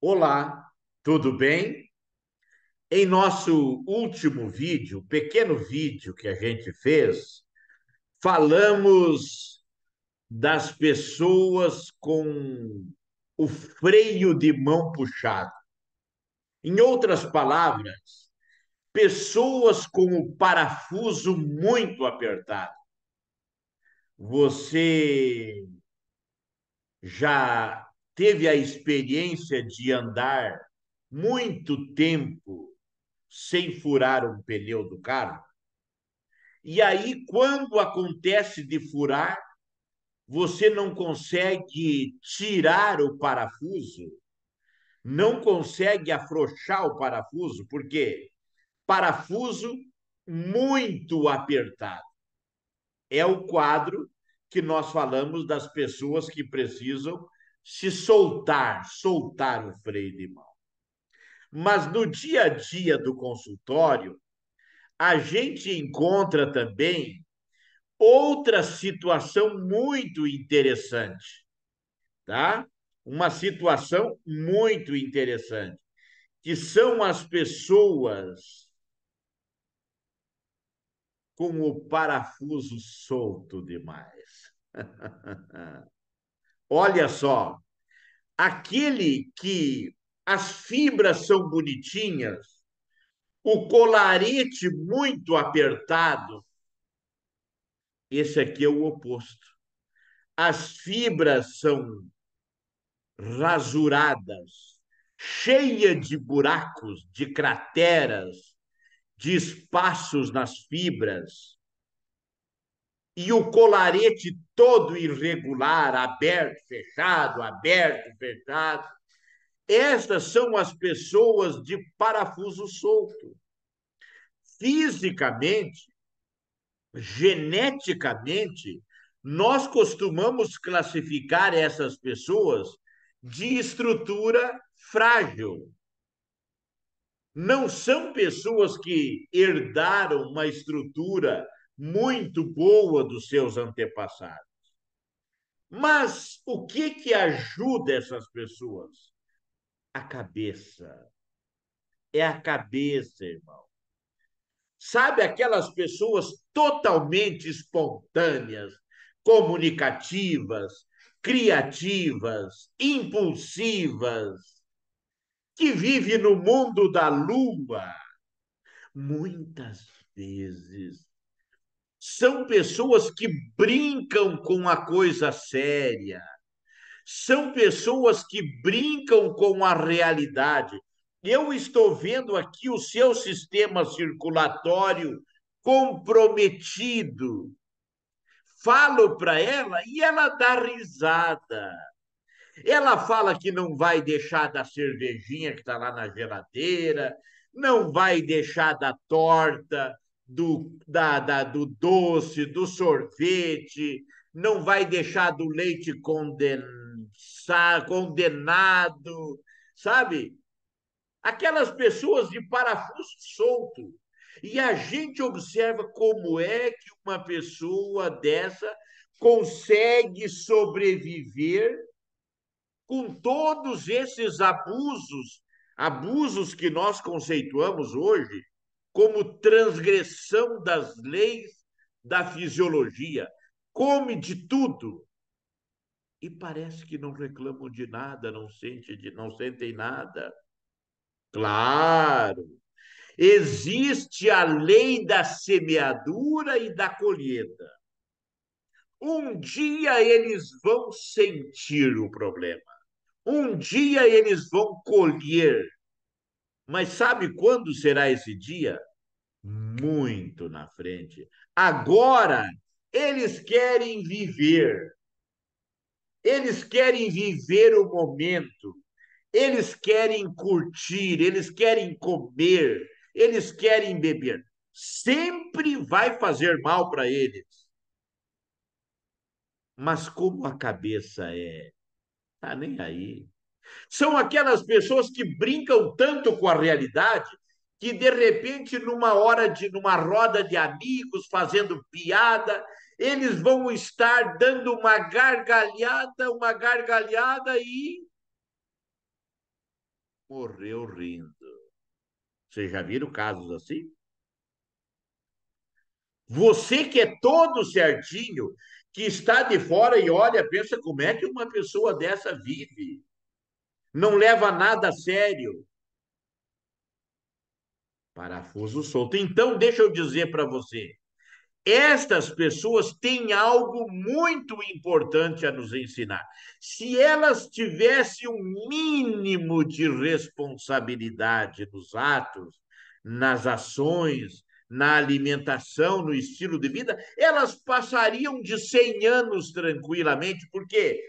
Olá, tudo bem? Em nosso último vídeo, pequeno vídeo que a gente fez, falamos das pessoas com o freio de mão puxado. Em outras palavras, pessoas com o parafuso muito apertado. Você já teve a experiência de andar muito tempo sem furar um pneu do carro? E aí, quando acontece de furar, você não consegue tirar o parafuso, não consegue afrouxar o parafuso, porque parafuso muito apertado. É o quadro que nós falamos das pessoas que precisam se soltar, soltar o freio de mão. Mas no dia a dia do consultório, a gente encontra também outra situação muito interessante, tá? Uma situação muito interessante, que são as pessoas com o parafuso solto demais. Olha só, aquele que as fibras são bonitinhas, o colarete muito apertado, esse aqui é o oposto. As fibras são rasuradas, cheia de buracos, de crateras, de espaços nas fibras e o colarete todo irregular, aberto, fechado, aberto, fechado. Estas são as pessoas de parafuso solto. Fisicamente, geneticamente, nós costumamos classificar essas pessoas de estrutura frágil. Não são pessoas que herdaram uma estrutura muito boa dos seus antepassados. Mas o que que ajuda essas pessoas? A cabeça. É a cabeça, irmão. Sabe aquelas pessoas totalmente espontâneas, comunicativas, criativas, impulsivas, que vive no mundo da lua? Muitas vezes são pessoas que brincam com a coisa séria, são pessoas que brincam com a realidade. Eu estou vendo aqui o seu sistema circulatório comprometido. Falo para ela e ela dá risada. Ela fala que não vai deixar da cervejinha que está lá na geladeira, não vai deixar da torta, do, da, da, do doce, do sorvete, não vai deixar do leite condensar, condenado, sabe? Aquelas pessoas de parafuso solto. E a gente observa como é que uma pessoa dessa consegue sobreviver com todos esses abusos, abusos que nós conceituamos hoje, como transgressão das leis da fisiologia. Come de tudo. E parece que não reclamam de nada, não, sente de, não sentem nada. Claro, existe a lei da semeadura e da colheita. Um dia eles vão sentir o problema, um dia eles vão colher, mas sabe quando será esse dia? Muito na frente. Agora, eles querem viver. Eles querem viver o momento. Eles querem curtir, eles querem comer, eles querem beber. Sempre vai fazer mal para eles. Mas como a cabeça é, tá nem aí. São aquelas pessoas que brincam tanto com a realidade que, de repente, numa hora de numa roda de amigos, fazendo piada, eles vão estar dando uma gargalhada, uma gargalhada e morreu rindo. Vocês já viram casos assim? Você que é todo certinho, que está de fora e olha, pensa como é que uma pessoa dessa vive não leva nada a sério. Parafuso solto. Então, deixa eu dizer para você: estas pessoas têm algo muito importante a nos ensinar. Se elas tivessem um mínimo de responsabilidade nos atos, nas ações, na alimentação, no estilo de vida, elas passariam de 100 anos tranquilamente. Por quê?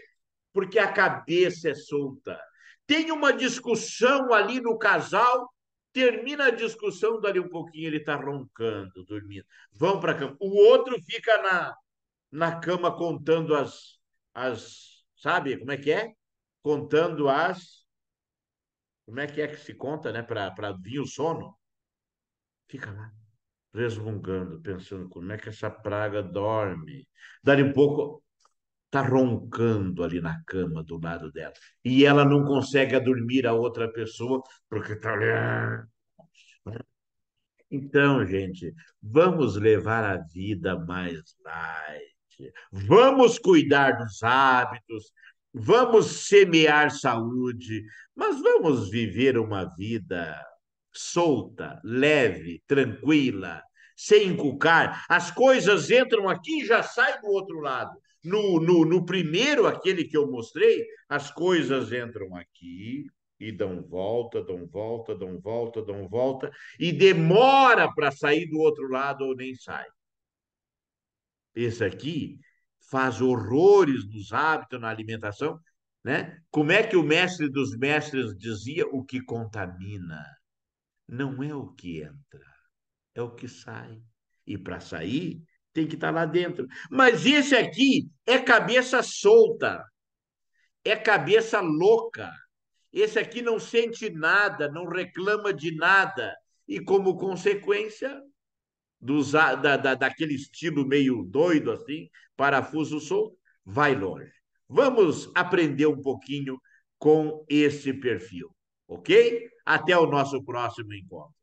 Porque a cabeça é solta tem uma discussão ali no casal, termina a discussão, dali um pouquinho ele está roncando, dormindo. Vão para a cama. O outro fica na, na cama contando as, as. Sabe como é que é? Contando as. Como é que é que se conta, né? Para vir o sono? Fica lá, resmungando, pensando como é que essa praga dorme. Dali um pouco, está roncando ali na cama do lado dela. E ela não consegue dormir a outra pessoa porque está. Né? Então, gente, vamos levar a vida mais light. Vamos cuidar dos hábitos, vamos semear saúde, mas vamos viver uma vida solta, leve, tranquila, sem inculcar. As coisas entram aqui e já saem do outro lado. No, no, no primeiro, aquele que eu mostrei, as coisas entram aqui e dão volta, dão volta, dão volta, dão volta, e demora para sair do outro lado ou nem sai. Esse aqui faz horrores nos hábitos, na alimentação, né? Como é que o mestre dos mestres dizia o que contamina? Não é o que entra é o que sai. E para sair, tem que estar tá lá dentro. Mas esse aqui é cabeça solta, é cabeça louca. Esse aqui não sente nada, não reclama de nada. E como consequência da, da, daquele estilo meio doido, assim, parafuso solto, vai longe. Vamos aprender um pouquinho com esse perfil, ok? Até o nosso próximo encontro.